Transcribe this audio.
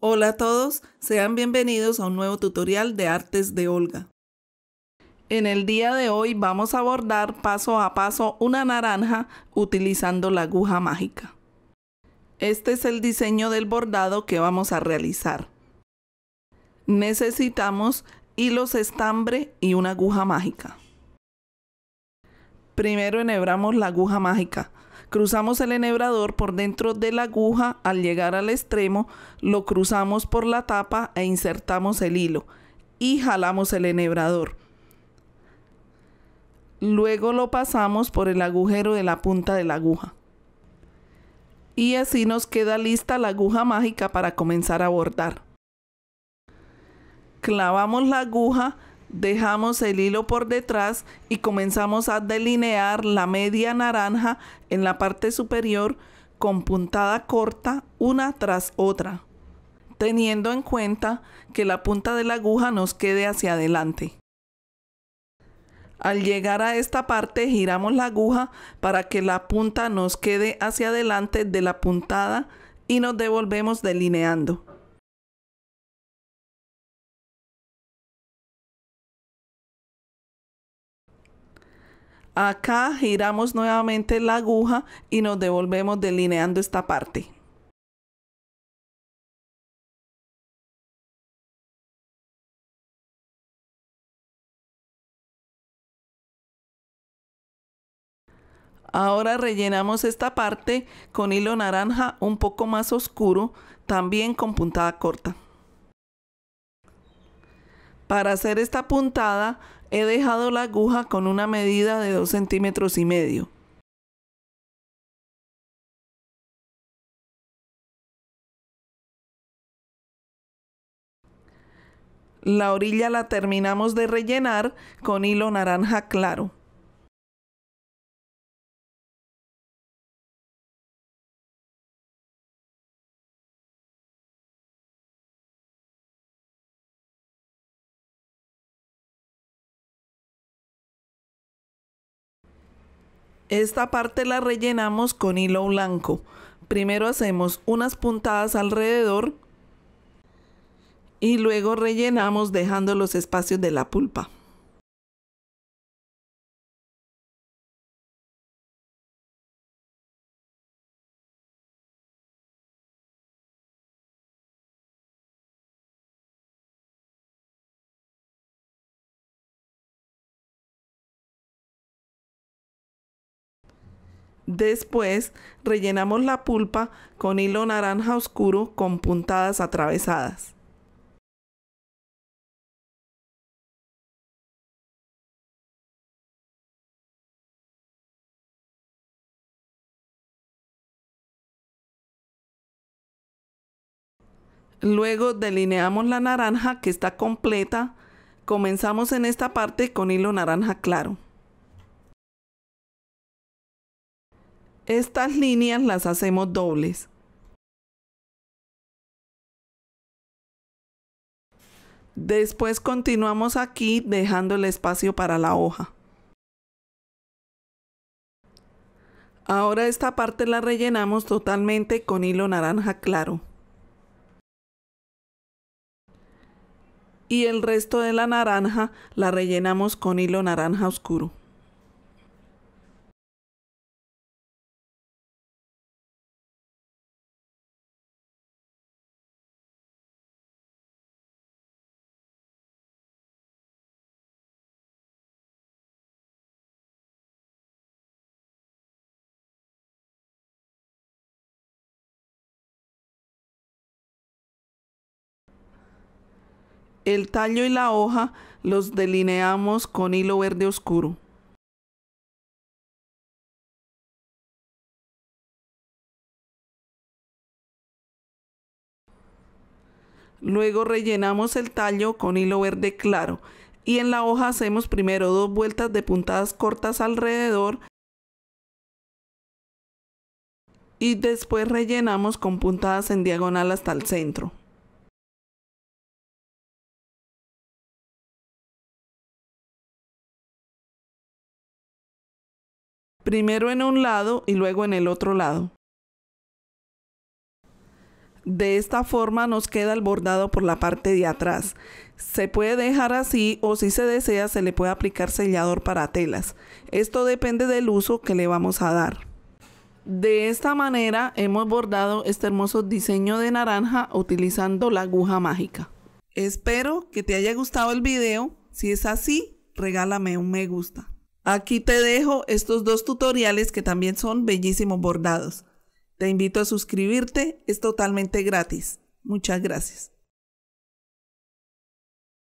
Hola a todos, sean bienvenidos a un nuevo tutorial de Artes de Olga. En el día de hoy vamos a bordar paso a paso una naranja utilizando la aguja mágica. Este es el diseño del bordado que vamos a realizar. Necesitamos hilos estambre y una aguja mágica. Primero enhebramos la aguja mágica. Cruzamos el enhebrador por dentro de la aguja, al llegar al extremo lo cruzamos por la tapa e insertamos el hilo y jalamos el enhebrador. Luego lo pasamos por el agujero de la punta de la aguja. Y así nos queda lista la aguja mágica para comenzar a bordar. Clavamos la aguja dejamos el hilo por detrás y comenzamos a delinear la media naranja en la parte superior con puntada corta una tras otra, teniendo en cuenta que la punta de la aguja nos quede hacia adelante. Al llegar a esta parte giramos la aguja para que la punta nos quede hacia adelante de la puntada y nos devolvemos delineando. Acá giramos nuevamente la aguja y nos devolvemos delineando esta parte. Ahora rellenamos esta parte con hilo naranja un poco más oscuro, también con puntada corta. Para hacer esta puntada he dejado la aguja con una medida de 2 centímetros y medio. La orilla la terminamos de rellenar con hilo naranja claro. Esta parte la rellenamos con hilo blanco. Primero hacemos unas puntadas alrededor y luego rellenamos dejando los espacios de la pulpa. Después rellenamos la pulpa con hilo naranja oscuro con puntadas atravesadas. Luego delineamos la naranja que está completa. Comenzamos en esta parte con hilo naranja claro. Estas líneas las hacemos dobles. Después continuamos aquí dejando el espacio para la hoja. Ahora esta parte la rellenamos totalmente con hilo naranja claro. Y el resto de la naranja la rellenamos con hilo naranja oscuro. El tallo y la hoja los delineamos con hilo verde oscuro. Luego rellenamos el tallo con hilo verde claro y en la hoja hacemos primero dos vueltas de puntadas cortas alrededor y después rellenamos con puntadas en diagonal hasta el centro. primero en un lado y luego en el otro lado. De esta forma nos queda el bordado por la parte de atrás. Se puede dejar así o si se desea se le puede aplicar sellador para telas. Esto depende del uso que le vamos a dar. De esta manera hemos bordado este hermoso diseño de naranja utilizando la aguja mágica. Espero que te haya gustado el video. Si es así, regálame un me gusta. Aquí te dejo estos dos tutoriales que también son bellísimos bordados. Te invito a suscribirte, es totalmente gratis. Muchas gracias.